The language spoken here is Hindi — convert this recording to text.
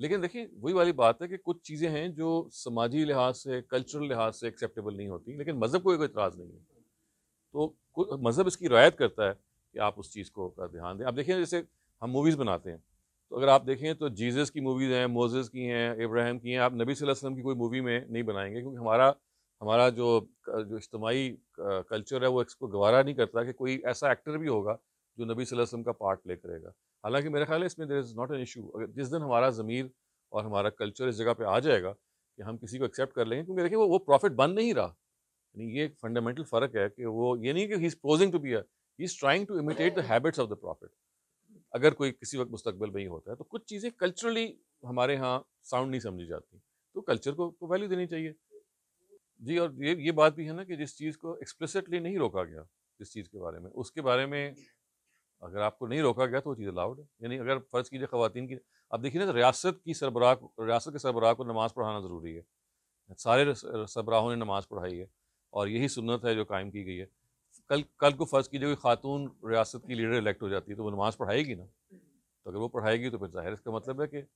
लेकिन देखिए वही वाली बात है कि कुछ चीज़ें हैं जो समाजी लिहाज से कल्चरल लिहाज से एक्सेप्टेबल नहीं होती लेकिन मज़हब को कोई इतराज़ नहीं है तो मज़हब इसकी रायत करता है कि आप उस चीज़ को का ध्यान दें आप देखें जैसे हम मूवीज़ बनाते हैं तो अगर आप देखें तो जीसस की मूवीज़ हैं मोजेज़ की हैं इब्राहिम की हैं आप नबी वसल्लम की कोई मूवी में नहीं बनाएंगे क्योंकि हमारा हमारा जो जो इज्तमाही कल्चर है वो इसको गवारा नहीं करता कि कोई ऐसा एक्टर भी होगा जो नबी वसल्लम का पार्ट प्ले करेगा हालांकि मेरे ख्याल है इसमें there is not an issue अगर जिस दिन हमारा ज़मीर और हमारा कल्चर इस जगह पर आ जाएगा कि हम किसी को एक्सेप्ट कर लेंगे क्योंकि देखिए वो वो प्रॉफिट बन नहीं रहा यानी ये एक फंडामेंटल फ़र्क है कि वो ये नहीं कि he is posing to be a he is trying to imitate the habits of the prophet अगर कोई किसी वक्त मुस्तकबिल में ही होता है तो कुछ चीज़ें कल्चरली हमारे यहाँ साउंड नहीं समझी जाती तो कल्चर को को वैल्यू देनी चाहिए जी और ये ये बात भी है ना कि जिस चीज़ को एक्सप्लिसिटली नहीं रोका गया जिस चीज़ के बारे में उसके बारे में अगर आपको नहीं रोका गया तो वो चीज़ अलाउड है यानी अगर फ़र्ज़ कीजिए ख़वान की आप देखिए ना तो रियासत की सरबराह रियासत के सरबराह को नमाज़ पढ़ाना ज़रूरी है सारे सरबराहों ने नमाज़ पढ़ाई है और यही सुनत है जो कायम की गई है कल कल को फ़र्ज़ कीजिए कोई खातून रियासत की लीडर इलेक्ट हो जाती है तो वो नमाज़ पढ़ाएगी ना तो अगर वो पढ़ाएगी तो फिर ज़ाहिर इसका मतलब है कि